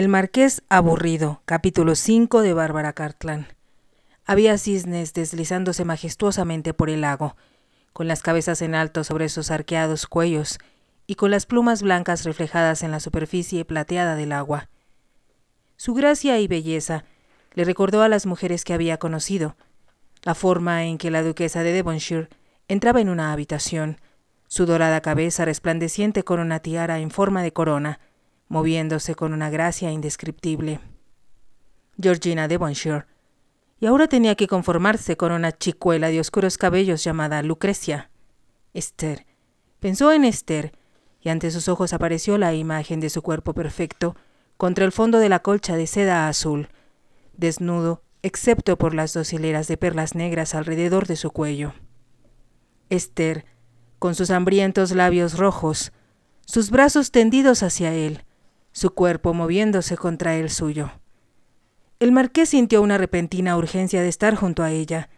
El Marqués Aburrido, capítulo 5 de Bárbara Cartland. Había cisnes deslizándose majestuosamente por el lago, con las cabezas en alto sobre sus arqueados cuellos y con las plumas blancas reflejadas en la superficie plateada del agua. Su gracia y belleza le recordó a las mujeres que había conocido, la forma en que la duquesa de Devonshire entraba en una habitación, su dorada cabeza resplandeciente con una tiara en forma de corona, moviéndose con una gracia indescriptible. Georgina Devonshire. Y ahora tenía que conformarse con una chicuela de oscuros cabellos llamada Lucrecia. Esther. Pensó en Esther, y ante sus ojos apareció la imagen de su cuerpo perfecto, contra el fondo de la colcha de seda azul, desnudo, excepto por las dos hileras de perlas negras alrededor de su cuello. Esther, con sus hambrientos labios rojos, sus brazos tendidos hacia él, su cuerpo moviéndose contra el suyo. El marqués sintió una repentina urgencia de estar junto a ella,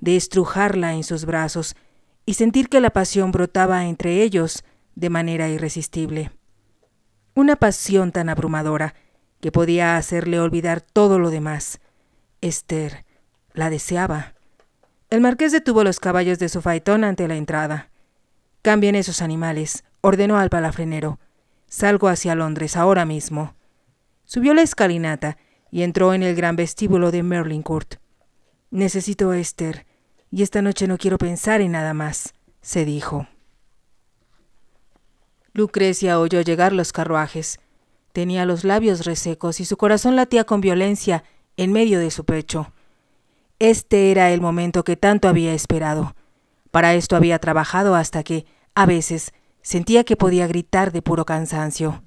de estrujarla en sus brazos y sentir que la pasión brotaba entre ellos de manera irresistible. Una pasión tan abrumadora que podía hacerle olvidar todo lo demás. Esther la deseaba. El marqués detuvo los caballos de su faetón ante la entrada. Cambien esos animales, ordenó al palafrenero. Salgo hacia Londres ahora mismo. Subió la escalinata y entró en el gran vestíbulo de Merlin Court. Necesito a Esther, y esta noche no quiero pensar en nada más, se dijo. Lucrecia oyó llegar los carruajes. Tenía los labios resecos y su corazón latía con violencia en medio de su pecho. Este era el momento que tanto había esperado. Para esto había trabajado hasta que, a veces, Sentía que podía gritar de puro cansancio.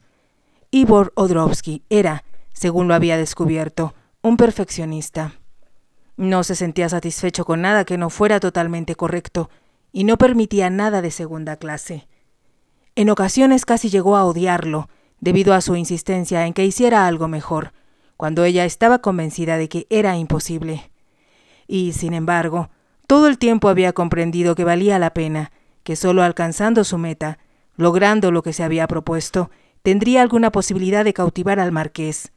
Ivor Odrovsky era, según lo había descubierto, un perfeccionista. No se sentía satisfecho con nada que no fuera totalmente correcto, y no permitía nada de segunda clase. En ocasiones casi llegó a odiarlo, debido a su insistencia en que hiciera algo mejor, cuando ella estaba convencida de que era imposible. Y, sin embargo, todo el tiempo había comprendido que valía la pena, que solo alcanzando su meta logrando lo que se había propuesto, tendría alguna posibilidad de cautivar al marqués.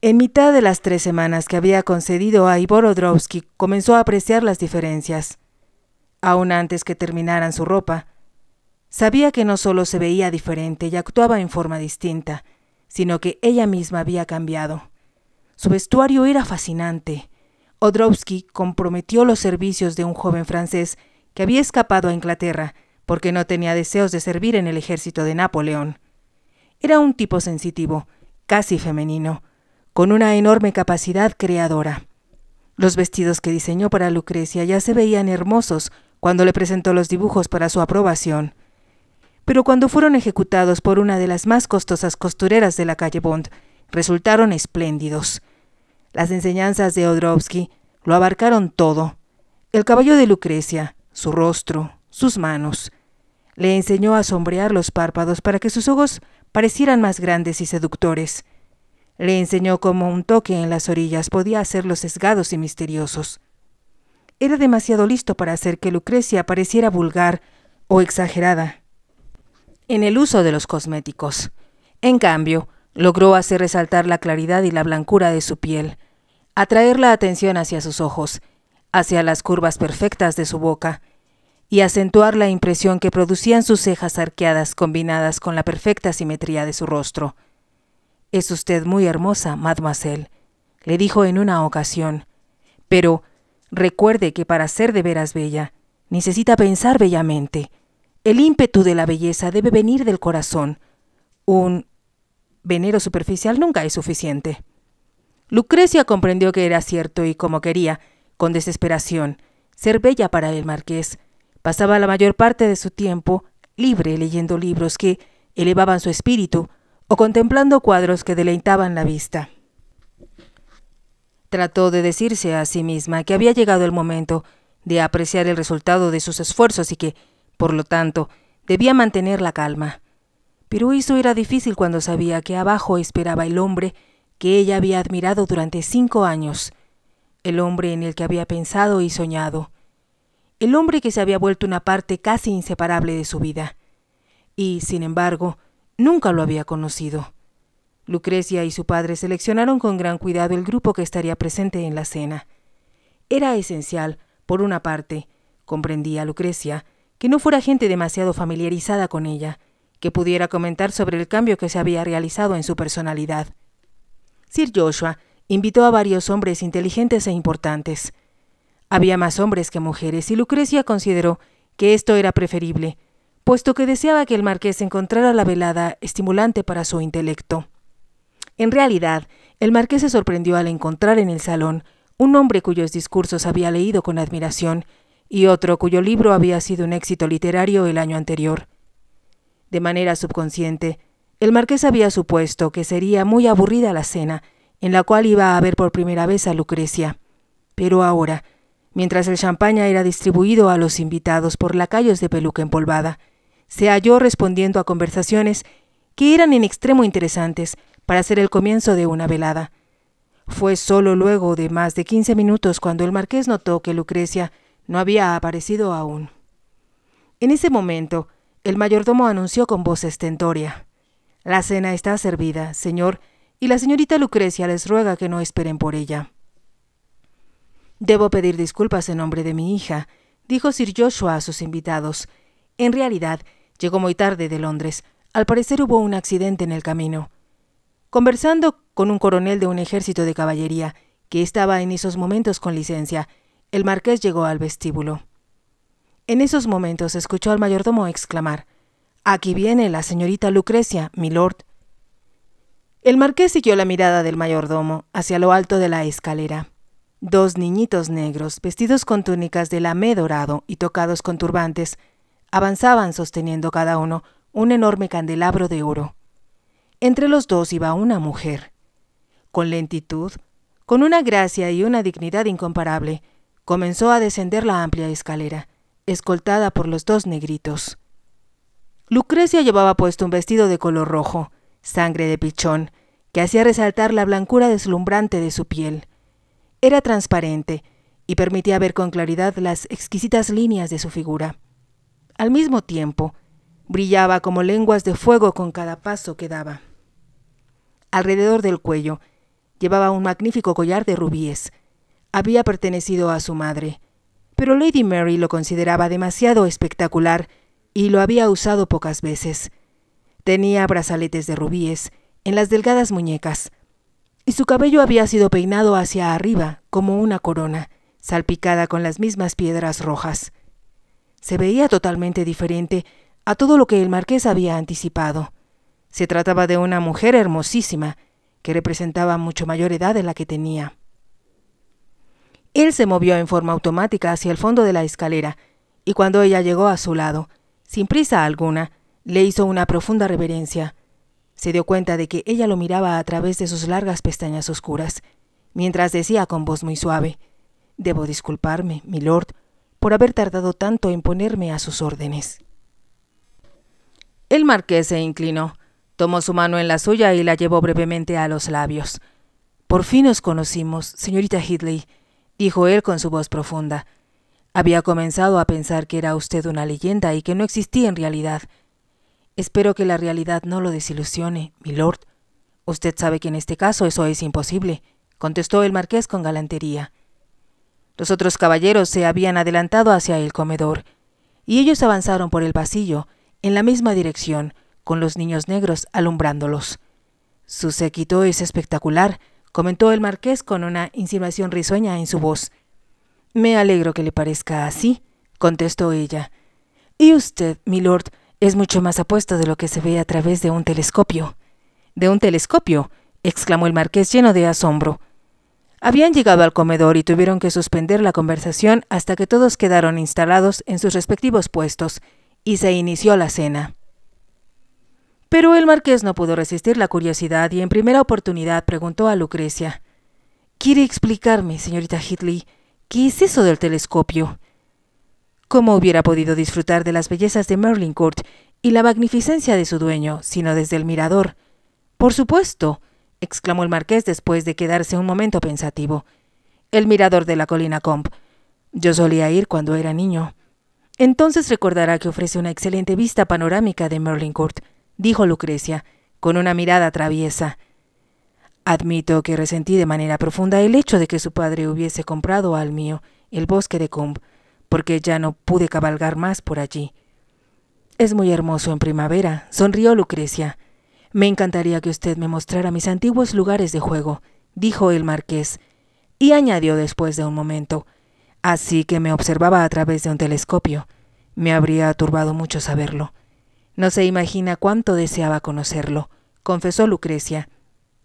En mitad de las tres semanas que había concedido a Ivor Odrovsky, comenzó a apreciar las diferencias. Aún antes que terminaran su ropa, sabía que no solo se veía diferente y actuaba en forma distinta, sino que ella misma había cambiado. Su vestuario era fascinante. Odrovsky comprometió los servicios de un joven francés que había escapado a Inglaterra porque no tenía deseos de servir en el ejército de Napoleón. Era un tipo sensitivo, casi femenino, con una enorme capacidad creadora. Los vestidos que diseñó para Lucrecia ya se veían hermosos cuando le presentó los dibujos para su aprobación. Pero cuando fueron ejecutados por una de las más costosas costureras de la calle Bond, resultaron espléndidos. Las enseñanzas de Odrowski lo abarcaron todo. El caballo de Lucrecia, su rostro, sus manos, le enseñó a sombrear los párpados para que sus ojos parecieran más grandes y seductores. Le enseñó cómo un toque en las orillas podía hacerlos sesgados y misteriosos. Era demasiado listo para hacer que Lucrecia pareciera vulgar o exagerada en el uso de los cosméticos. En cambio, logró hacer resaltar la claridad y la blancura de su piel, atraer la atención hacia sus ojos, hacia las curvas perfectas de su boca, y acentuar la impresión que producían sus cejas arqueadas combinadas con la perfecta simetría de su rostro. Es usted muy hermosa, mademoiselle, le dijo en una ocasión. Pero recuerde que para ser de veras bella, necesita pensar bellamente. El ímpetu de la belleza debe venir del corazón. Un venero superficial nunca es suficiente. Lucrecia comprendió que era cierto y como quería, con desesperación, ser bella para el marqués, Pasaba la mayor parte de su tiempo libre leyendo libros que elevaban su espíritu o contemplando cuadros que deleitaban la vista. Trató de decirse a sí misma que había llegado el momento de apreciar el resultado de sus esfuerzos y que, por lo tanto, debía mantener la calma. Pero eso era difícil cuando sabía que abajo esperaba el hombre que ella había admirado durante cinco años, el hombre en el que había pensado y soñado, el hombre que se había vuelto una parte casi inseparable de su vida. Y, sin embargo, nunca lo había conocido. Lucrecia y su padre seleccionaron con gran cuidado el grupo que estaría presente en la cena. Era esencial, por una parte, comprendía Lucrecia, que no fuera gente demasiado familiarizada con ella, que pudiera comentar sobre el cambio que se había realizado en su personalidad. Sir Joshua invitó a varios hombres inteligentes e importantes, había más hombres que mujeres y Lucrecia consideró que esto era preferible, puesto que deseaba que el marqués encontrara la velada estimulante para su intelecto. En realidad, el marqués se sorprendió al encontrar en el salón un hombre cuyos discursos había leído con admiración y otro cuyo libro había sido un éxito literario el año anterior. De manera subconsciente, el marqués había supuesto que sería muy aburrida la cena, en la cual iba a ver por primera vez a Lucrecia. Pero ahora Mientras el champaña era distribuido a los invitados por lacayos de peluca empolvada, se halló respondiendo a conversaciones que eran en extremo interesantes para ser el comienzo de una velada. Fue solo luego de más de quince minutos cuando el marqués notó que Lucrecia no había aparecido aún. En ese momento, el mayordomo anunció con voz estentórea La cena está servida, señor, y la señorita Lucrecia les ruega que no esperen por ella. Debo pedir disculpas en nombre de mi hija, dijo Sir Joshua a sus invitados. En realidad, llegó muy tarde de Londres. Al parecer hubo un accidente en el camino. Conversando con un coronel de un ejército de caballería, que estaba en esos momentos con licencia, el marqués llegó al vestíbulo. En esos momentos escuchó al mayordomo exclamar Aquí viene la señorita Lucrecia, lord!». El marqués siguió la mirada del mayordomo hacia lo alto de la escalera. Dos niñitos negros, vestidos con túnicas de lamé dorado y tocados con turbantes, avanzaban sosteniendo cada uno un enorme candelabro de oro. Entre los dos iba una mujer. Con lentitud, con una gracia y una dignidad incomparable, comenzó a descender la amplia escalera, escoltada por los dos negritos. Lucrecia llevaba puesto un vestido de color rojo, sangre de pichón, que hacía resaltar la blancura deslumbrante de su piel era transparente y permitía ver con claridad las exquisitas líneas de su figura. Al mismo tiempo, brillaba como lenguas de fuego con cada paso que daba. Alrededor del cuello llevaba un magnífico collar de rubíes. Había pertenecido a su madre, pero Lady Mary lo consideraba demasiado espectacular y lo había usado pocas veces. Tenía brazaletes de rubíes en las delgadas muñecas, y su cabello había sido peinado hacia arriba, como una corona, salpicada con las mismas piedras rojas. Se veía totalmente diferente a todo lo que el marqués había anticipado. Se trataba de una mujer hermosísima, que representaba mucho mayor edad de la que tenía. Él se movió en forma automática hacia el fondo de la escalera, y cuando ella llegó a su lado, sin prisa alguna, le hizo una profunda reverencia. Se dio cuenta de que ella lo miraba a través de sus largas pestañas oscuras, mientras decía con voz muy suave Debo disculparme, milord, por haber tardado tanto en ponerme a sus órdenes. El marqués se inclinó, tomó su mano en la suya y la llevó brevemente a los labios. Por fin nos conocimos, señorita Hitley, dijo él con su voz profunda. Había comenzado a pensar que era usted una leyenda y que no existía en realidad. Espero que la realidad no lo desilusione, milord. Usted sabe que en este caso eso es imposible, contestó el marqués con galantería. Los otros caballeros se habían adelantado hacia el comedor, y ellos avanzaron por el pasillo, en la misma dirección, con los niños negros alumbrándolos. Su séquito es espectacular, comentó el marqués con una insinuación risueña en su voz. Me alegro que le parezca así, contestó ella. Y usted, milord, es mucho más apuesto de lo que se ve a través de un telescopio. ¿De un telescopio? exclamó el marqués lleno de asombro. Habían llegado al comedor y tuvieron que suspender la conversación hasta que todos quedaron instalados en sus respectivos puestos, y se inició la cena. Pero el marqués no pudo resistir la curiosidad y en primera oportunidad preguntó a Lucrecia ¿Quiere explicarme, señorita Hitley, qué es eso del telescopio? ¿Cómo hubiera podido disfrutar de las bellezas de Merlincourt y la magnificencia de su dueño, sino desde el mirador? Por supuesto, exclamó el marqués después de quedarse un momento pensativo. El mirador de la colina Comp. Yo solía ir cuando era niño. Entonces recordará que ofrece una excelente vista panorámica de Merlincourt, dijo Lucrecia, con una mirada traviesa. Admito que resentí de manera profunda el hecho de que su padre hubiese comprado al mío el bosque de Combe, porque ya no pude cabalgar más por allí. Es muy hermoso en primavera, sonrió Lucrecia. Me encantaría que usted me mostrara mis antiguos lugares de juego, dijo el marqués, y añadió después de un momento, así que me observaba a través de un telescopio. Me habría turbado mucho saberlo. No se imagina cuánto deseaba conocerlo, confesó Lucrecia,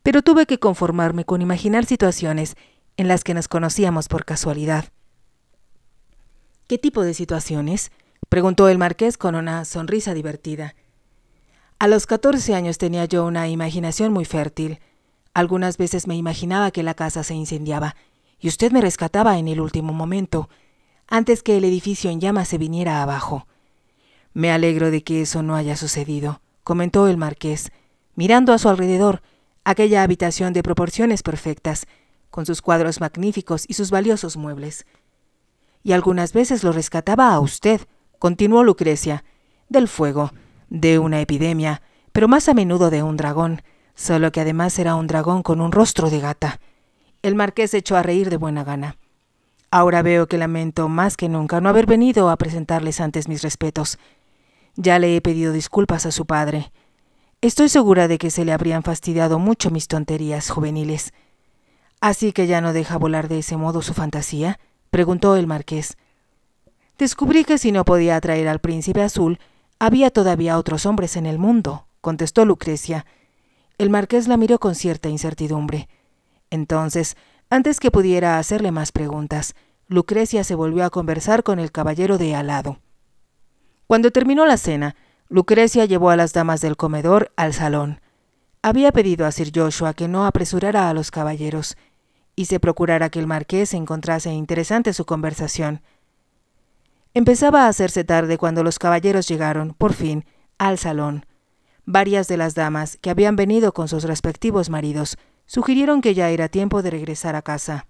pero tuve que conformarme con imaginar situaciones en las que nos conocíamos por casualidad. ¿Qué tipo de situaciones? preguntó el marqués con una sonrisa divertida. A los catorce años tenía yo una imaginación muy fértil. Algunas veces me imaginaba que la casa se incendiaba, y usted me rescataba en el último momento, antes que el edificio en llamas se viniera abajo. Me alegro de que eso no haya sucedido, comentó el marqués, mirando a su alrededor, aquella habitación de proporciones perfectas, con sus cuadros magníficos y sus valiosos muebles y algunas veces lo rescataba a usted, continuó Lucrecia, del fuego, de una epidemia, pero más a menudo de un dragón, solo que además era un dragón con un rostro de gata. El marqués echó a reír de buena gana. Ahora veo que lamento más que nunca no haber venido a presentarles antes mis respetos. Ya le he pedido disculpas a su padre. Estoy segura de que se le habrían fastidiado mucho mis tonterías juveniles. Así que ya no deja volar de ese modo su fantasía preguntó el marqués. Descubrí que si no podía atraer al príncipe azul, había todavía otros hombres en el mundo, contestó Lucrecia. El marqués la miró con cierta incertidumbre. Entonces, antes que pudiera hacerle más preguntas, Lucrecia se volvió a conversar con el caballero de Alado. Cuando terminó la cena, Lucrecia llevó a las damas del comedor al salón. Había pedido a Sir Joshua que no apresurara a los caballeros, y se procurara que el marqués encontrase interesante su conversación. Empezaba a hacerse tarde cuando los caballeros llegaron, por fin, al salón. Varias de las damas, que habían venido con sus respectivos maridos, sugirieron que ya era tiempo de regresar a casa.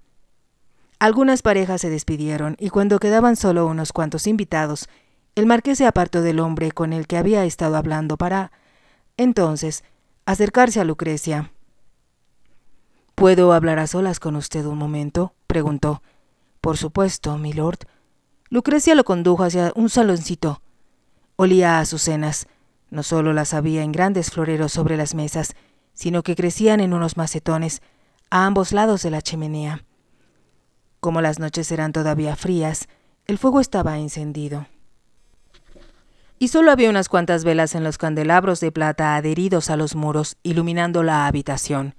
Algunas parejas se despidieron y cuando quedaban solo unos cuantos invitados, el marqués se apartó del hombre con el que había estado hablando para, entonces, acercarse a Lucrecia. ¿Puedo hablar a solas con usted un momento? preguntó. Por supuesto, milord. Lucrecia lo condujo hacia un saloncito. Olía a azucenas. No solo las había en grandes floreros sobre las mesas, sino que crecían en unos macetones a ambos lados de la chimenea. Como las noches eran todavía frías, el fuego estaba encendido. Y solo había unas cuantas velas en los candelabros de plata adheridos a los muros, iluminando la habitación.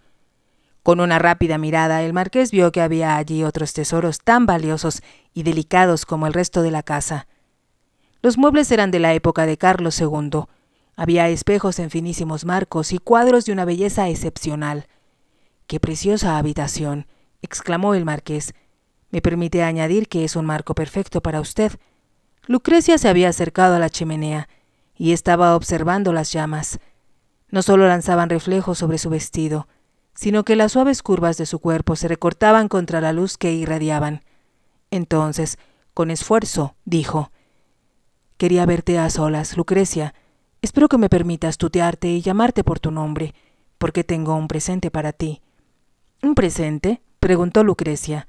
Con una rápida mirada, el marqués vio que había allí otros tesoros tan valiosos y delicados como el resto de la casa. Los muebles eran de la época de Carlos II. Había espejos en finísimos marcos y cuadros de una belleza excepcional. ¡Qué preciosa habitación! exclamó el marqués. Me permite añadir que es un marco perfecto para usted. Lucrecia se había acercado a la chimenea y estaba observando las llamas. No solo lanzaban reflejos sobre su vestido, sino que las suaves curvas de su cuerpo se recortaban contra la luz que irradiaban. Entonces, con esfuerzo, dijo Quería verte a solas, Lucrecia. Espero que me permitas tutearte y llamarte por tu nombre, porque tengo un presente para ti. ¿Un presente? preguntó Lucrecia.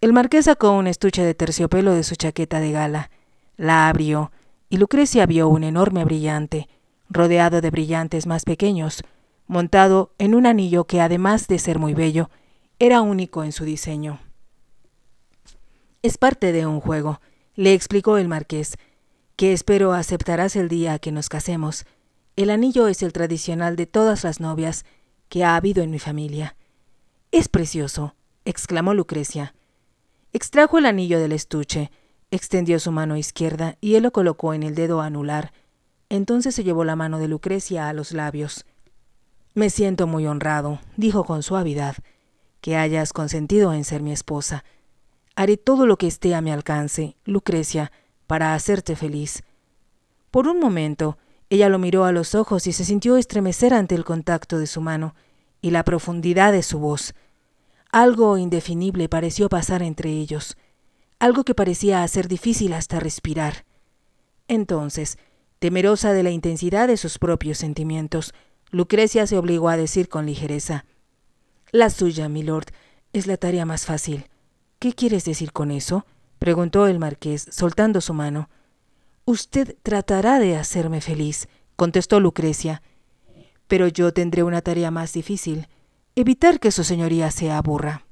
El marqués sacó un estuche de terciopelo de su chaqueta de gala. La abrió, y Lucrecia vio un enorme brillante, rodeado de brillantes más pequeños, montado en un anillo que además de ser muy bello, era único en su diseño. Es parte de un juego, le explicó el marqués, que espero aceptarás el día que nos casemos. El anillo es el tradicional de todas las novias que ha habido en mi familia. Es precioso, exclamó Lucrecia. Extrajo el anillo del estuche, extendió su mano izquierda y él lo colocó en el dedo anular. Entonces se llevó la mano de Lucrecia a los labios. Me siento muy honrado, dijo con suavidad, que hayas consentido en ser mi esposa. Haré todo lo que esté a mi alcance, Lucrecia, para hacerte feliz. Por un momento, ella lo miró a los ojos y se sintió estremecer ante el contacto de su mano y la profundidad de su voz. Algo indefinible pareció pasar entre ellos, algo que parecía hacer difícil hasta respirar. Entonces, temerosa de la intensidad de sus propios sentimientos, Lucrecia se obligó a decir con ligereza La suya, milord, es la tarea más fácil. ¿Qué quieres decir con eso? preguntó el marqués, soltando su mano. Usted tratará de hacerme feliz, contestó Lucrecia. Pero yo tendré una tarea más difícil, evitar que su señoría se aburra.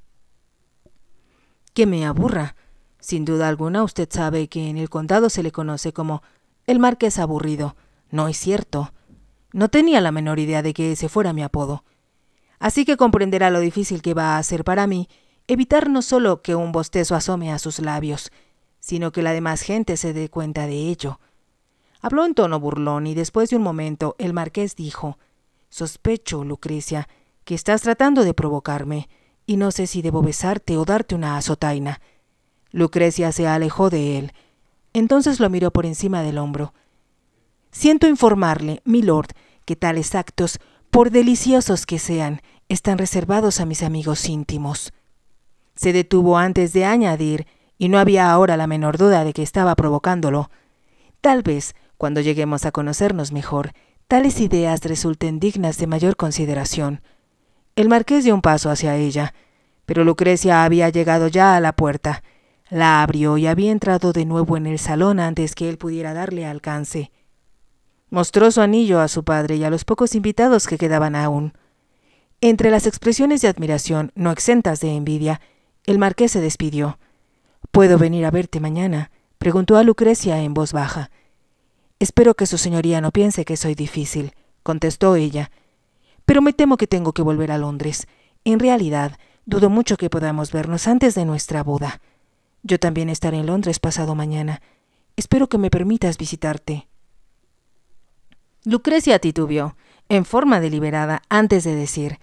¿Que me aburra? Sin duda alguna usted sabe que en el condado se le conoce como el marqués aburrido. No es cierto. No tenía la menor idea de que ese fuera mi apodo. Así que comprenderá lo difícil que va a ser para mí evitar no solo que un bostezo asome a sus labios, sino que la demás gente se dé cuenta de ello. Habló en tono burlón y después de un momento el marqués dijo Sospecho, Lucrecia, que estás tratando de provocarme, y no sé si debo besarte o darte una azotaina. Lucrecia se alejó de él. Entonces lo miró por encima del hombro. Siento informarle, lord, que tales actos, por deliciosos que sean, están reservados a mis amigos íntimos. Se detuvo antes de añadir, y no había ahora la menor duda de que estaba provocándolo. Tal vez, cuando lleguemos a conocernos mejor, tales ideas resulten dignas de mayor consideración. El marqués dio un paso hacia ella, pero Lucrecia había llegado ya a la puerta. La abrió y había entrado de nuevo en el salón antes que él pudiera darle alcance. Mostró su anillo a su padre y a los pocos invitados que quedaban aún. Entre las expresiones de admiración, no exentas de envidia, el marqués se despidió. ¿Puedo venir a verte mañana? preguntó a Lucrecia en voz baja. Espero que su señoría no piense que soy difícil, contestó ella. Pero me temo que tengo que volver a Londres. En realidad, dudo mucho que podamos vernos antes de nuestra boda. Yo también estaré en Londres pasado mañana. Espero que me permitas visitarte. Lucrecia titubió, en forma deliberada, antes de decir,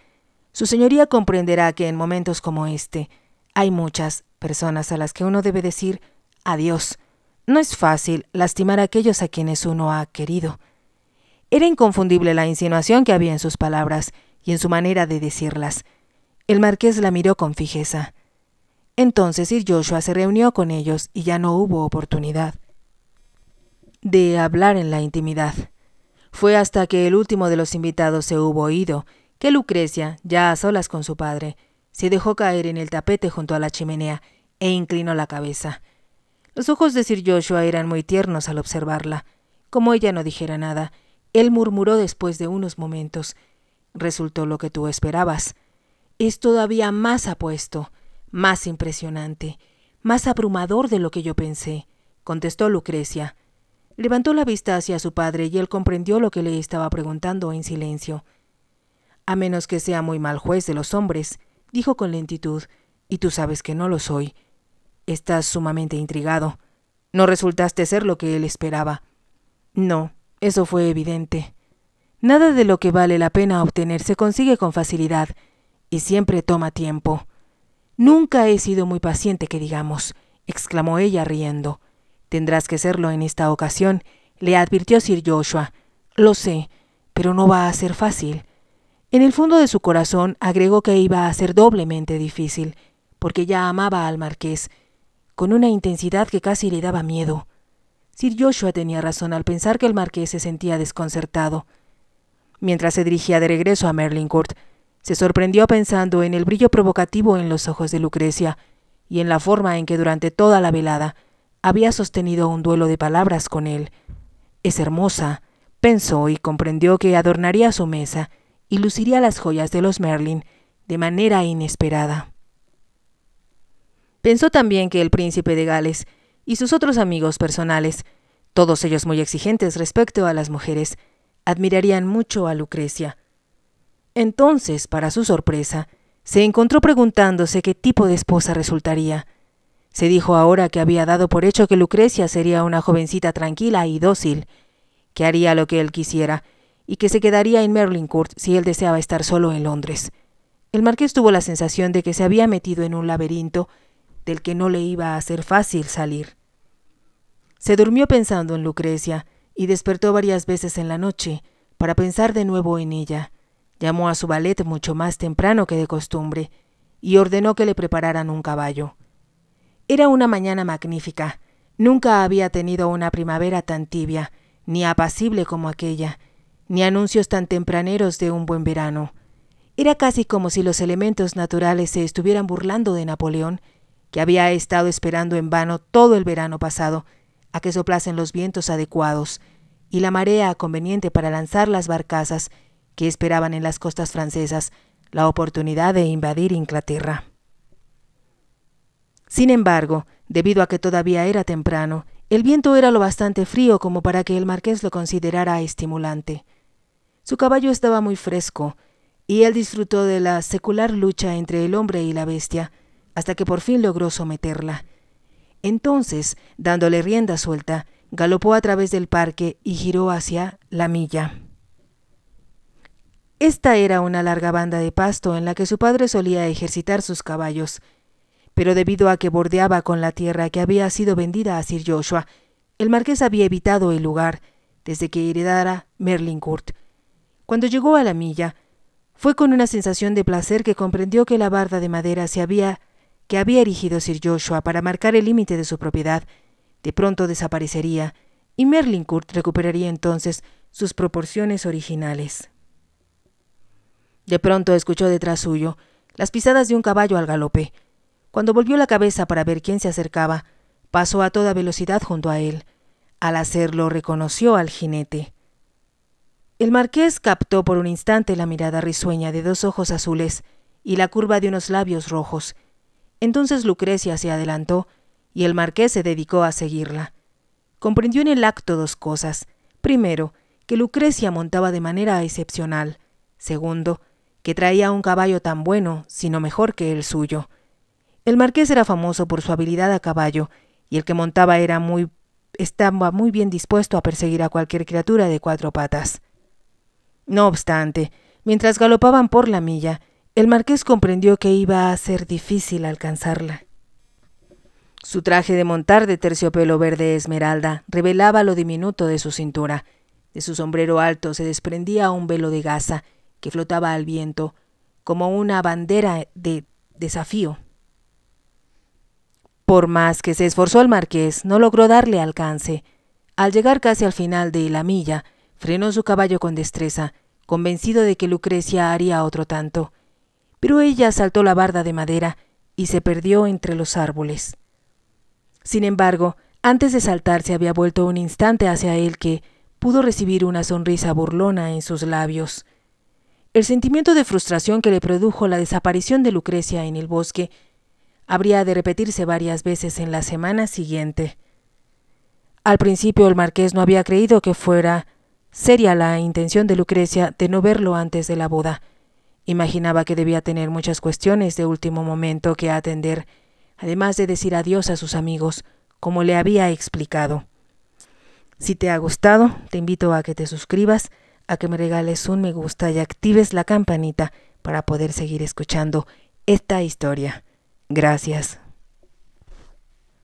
Su señoría comprenderá que en momentos como este hay muchas personas a las que uno debe decir adiós. No es fácil lastimar a aquellos a quienes uno ha querido. Era inconfundible la insinuación que había en sus palabras y en su manera de decirlas. El marqués la miró con fijeza. Entonces Sir Joshua se reunió con ellos y ya no hubo oportunidad de hablar en la intimidad. Fue hasta que el último de los invitados se hubo oído que Lucrecia, ya a solas con su padre, se dejó caer en el tapete junto a la chimenea e inclinó la cabeza. Los ojos de Sir Joshua eran muy tiernos al observarla. Como ella no dijera nada, él murmuró después de unos momentos. Resultó lo que tú esperabas. Es todavía más apuesto, más impresionante, más abrumador de lo que yo pensé, contestó Lucrecia. Levantó la vista hacia su padre y él comprendió lo que le estaba preguntando en silencio. A menos que sea muy mal juez de los hombres, dijo con lentitud, y tú sabes que no lo soy. Estás sumamente intrigado. No resultaste ser lo que él esperaba. No, eso fue evidente. Nada de lo que vale la pena obtener se consigue con facilidad, y siempre toma tiempo. Nunca he sido muy paciente, que digamos, exclamó ella riendo. Tendrás que serlo en esta ocasión, le advirtió Sir Joshua. Lo sé, pero no va a ser fácil. En el fondo de su corazón agregó que iba a ser doblemente difícil, porque ya amaba al marqués, con una intensidad que casi le daba miedo. Sir Joshua tenía razón al pensar que el marqués se sentía desconcertado. Mientras se dirigía de regreso a Merlincourt, se sorprendió pensando en el brillo provocativo en los ojos de Lucrecia y en la forma en que durante toda la velada había sostenido un duelo de palabras con él. Es hermosa, pensó y comprendió que adornaría su mesa y luciría las joyas de los Merlin de manera inesperada. Pensó también que el príncipe de Gales y sus otros amigos personales, todos ellos muy exigentes respecto a las mujeres, admirarían mucho a Lucrecia. Entonces, para su sorpresa, se encontró preguntándose qué tipo de esposa resultaría. Se dijo ahora que había dado por hecho que Lucrecia sería una jovencita tranquila y dócil, que haría lo que él quisiera, y que se quedaría en Merlincourt si él deseaba estar solo en Londres. El marqués tuvo la sensación de que se había metido en un laberinto del que no le iba a ser fácil salir. Se durmió pensando en Lucrecia y despertó varias veces en la noche para pensar de nuevo en ella. Llamó a su ballet mucho más temprano que de costumbre y ordenó que le prepararan un caballo. Era una mañana magnífica. Nunca había tenido una primavera tan tibia, ni apacible como aquella, ni anuncios tan tempraneros de un buen verano. Era casi como si los elementos naturales se estuvieran burlando de Napoleón, que había estado esperando en vano todo el verano pasado, a que soplasen los vientos adecuados y la marea conveniente para lanzar las barcazas que esperaban en las costas francesas la oportunidad de invadir Inglaterra. Sin embargo, debido a que todavía era temprano, el viento era lo bastante frío como para que el marqués lo considerara estimulante. Su caballo estaba muy fresco, y él disfrutó de la secular lucha entre el hombre y la bestia, hasta que por fin logró someterla. Entonces, dándole rienda suelta, galopó a través del parque y giró hacia la milla. Esta era una larga banda de pasto en la que su padre solía ejercitar sus caballos, pero debido a que bordeaba con la tierra que había sido vendida a Sir Joshua, el marqués había evitado el lugar desde que heredara Merlincourt. Cuando llegó a la milla, fue con una sensación de placer que comprendió que la barda de madera que había erigido Sir Joshua para marcar el límite de su propiedad, de pronto desaparecería, y Merlincourt recuperaría entonces sus proporciones originales. De pronto escuchó detrás suyo las pisadas de un caballo al galope. Cuando volvió la cabeza para ver quién se acercaba, pasó a toda velocidad junto a él. Al hacerlo reconoció al jinete. El marqués captó por un instante la mirada risueña de dos ojos azules y la curva de unos labios rojos. Entonces Lucrecia se adelantó y el marqués se dedicó a seguirla. Comprendió en el acto dos cosas. Primero, que Lucrecia montaba de manera excepcional. Segundo, que traía un caballo tan bueno, sino mejor que el suyo. El marqués era famoso por su habilidad a caballo, y el que montaba era muy estaba muy bien dispuesto a perseguir a cualquier criatura de cuatro patas. No obstante, mientras galopaban por la milla, el marqués comprendió que iba a ser difícil alcanzarla. Su traje de montar de terciopelo verde esmeralda revelaba lo diminuto de su cintura. De su sombrero alto se desprendía un velo de gasa que flotaba al viento, como una bandera de desafío. Por más que se esforzó el marqués, no logró darle alcance. Al llegar casi al final de la milla, frenó su caballo con destreza, convencido de que Lucrecia haría otro tanto. Pero ella saltó la barda de madera y se perdió entre los árboles. Sin embargo, antes de saltar se había vuelto un instante hacia él que pudo recibir una sonrisa burlona en sus labios. El sentimiento de frustración que le produjo la desaparición de Lucrecia en el bosque habría de repetirse varias veces en la semana siguiente. Al principio el marqués no había creído que fuera seria la intención de Lucrecia de no verlo antes de la boda. Imaginaba que debía tener muchas cuestiones de último momento que atender, además de decir adiós a sus amigos, como le había explicado. Si te ha gustado, te invito a que te suscribas, a que me regales un me gusta y actives la campanita para poder seguir escuchando esta historia. Gracias.